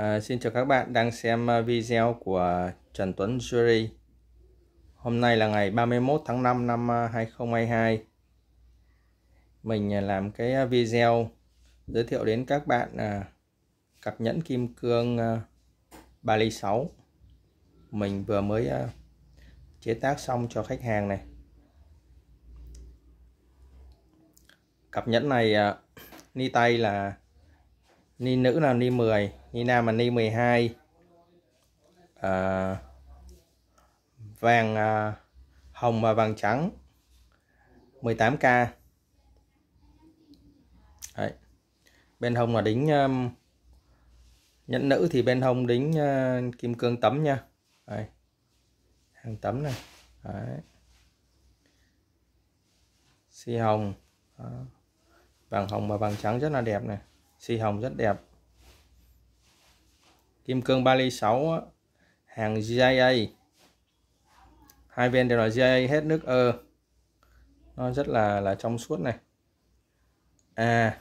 À, xin chào các bạn đang xem ờ, video của Trần Tuấn Jury Hôm nay là ngày 31 tháng 5 năm 2022 ờ, Mình làm cái video giới thiệu đến các bạn à, cặp nhẫn kim cương à, 3 ly 6 Mình vừa mới à, chế tác xong cho khách hàng này Cặp nhẫn này à, ni tay là ni nữ là ni 10 như nam mình đi 12 à, vàng à, hồng và vàng trắng 18k Đấy. bên hông là đính um, nhẫn nữ thì bên hông đính uh, kim cương tấm nha Đấy. hàng tấm này Đấy. xi hồng à. vàng hồng và vàng trắng rất là đẹp này xi hồng rất đẹp kim cương 3 ly 6 hàng JA hai bên đều là JA hết nước ơ nó rất là là trong suốt này à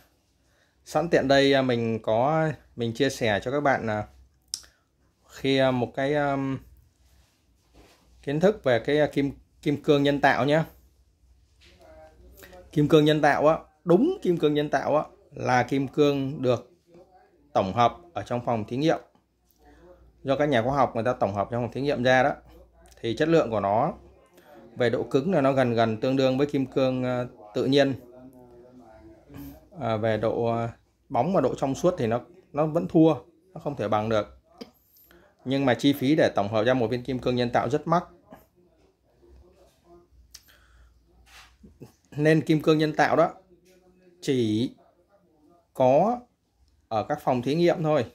sẵn tiện đây à, mình có mình chia sẻ cho các bạn là khi à, một cái um, kiến thức về cái kim kim cương nhân tạo nhé kim cương nhân tạo á đúng kim cương nhân tạo á là kim cương được tổng hợp ở trong phòng thí nghiệm do các nhà khoa học người ta tổng hợp trong phòng thí nghiệm ra đó thì chất lượng của nó về độ cứng là nó gần gần tương đương với kim cương ờ, tự nhiên à, về độ ờ, bóng và độ trong suốt thì nó nó vẫn thua nó không thể bằng được nhưng mà chi phí để tổng hợp ra một viên kim cương nhân tạo rất mắc nên kim cương nhân tạo đó chỉ có ở các phòng thí nghiệm thôi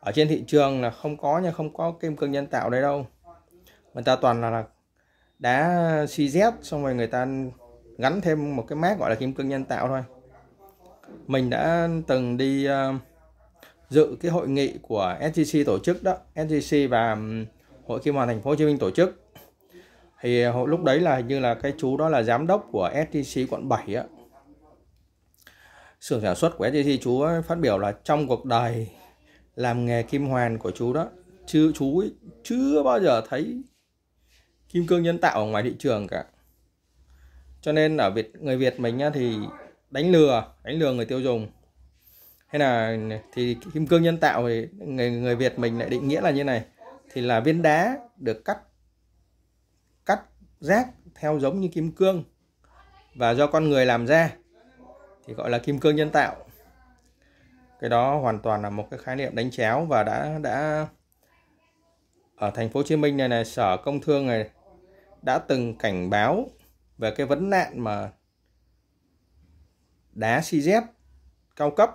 ở trên thị trường là không có nha không có kim cương nhân tạo đấy đâu người ta toàn là đá CZ xong rồi người ta gắn thêm một cái mát gọi là kim cương nhân tạo thôi mình đã từng đi ờ, dự cái hội nghị của SGC tổ chức đó SGC và hội kim hoàn thành phố Hồ Chí Minh tổ chức thì ờ, lúc đấy là như là cái chú đó là giám đốc của SGC quận 7 á xưởng sản xuất của SGC chú ấy phát biểu là trong cuộc đời làm nghề kim hoàn của chú đó chứ chú ấy, chưa bao giờ thấy kim cương nhân tạo ở ngoài thị trường cả cho nên ở việt người việt mình nhá, thì đánh lừa đánh lừa người tiêu dùng hay là thì kim cương nhân tạo thì người người việt mình lại định nghĩa là như này thì là viên đá được cắt cắt rác theo giống như kim cương và do con người làm ra thì gọi là kim cương nhân tạo cái đó hoàn toàn là một cái khái niệm đánh chéo và đã đã ở thành phố Hồ Chí Minh này này sở công thương này đã từng cảnh báo về cái vấn nạn mà đá CZ cao cấp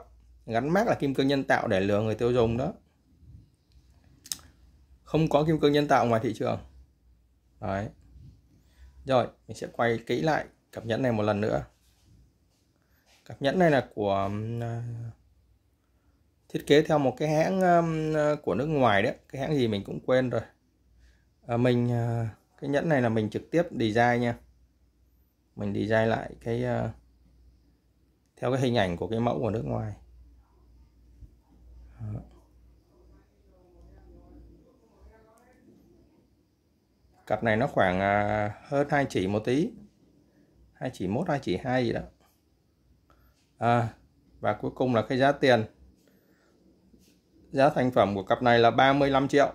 gắn mát là kim cương nhân tạo để lừa người tiêu dùng đó không có kim cương nhân tạo ngoài thị trường đấy rồi mình sẽ quay kỹ lại cặp nhẫn này một lần nữa cặp nhẫn này là của à, thiết kế theo một cái hãng ờ, của nước ngoài đấy cái hãng gì mình cũng quên rồi à, mình ờ, cái nhẫn này là mình trực tiếp design nha mình design lại cái ờ, theo cái hình ảnh của cái mẫu của nước ngoài cặp này nó khoảng hơn hai chỉ một tí hai chỉ mốt hai chỉ hai gì đó à, và cuối cùng là cái giá tiền giá thành phẩm của cặp này là 35 triệu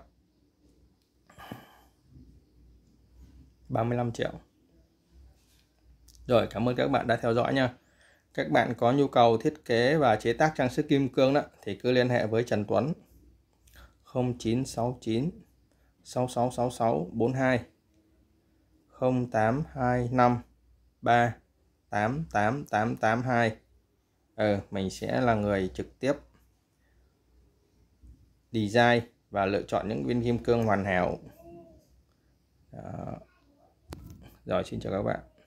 35 triệu rồi cảm ơn các bạn đã theo dõi nha các bạn có nhu cầu thiết kế và chế tác trang sức kim cương đó thì cứ liên hệ với Trần Tuấn 0969 6666 42 0825 3 8882 Ờ, ừ, mình sẽ là người trực tiếp design và lựa chọn những viên kim cương hoàn hảo Đó. rồi xin chào các bạn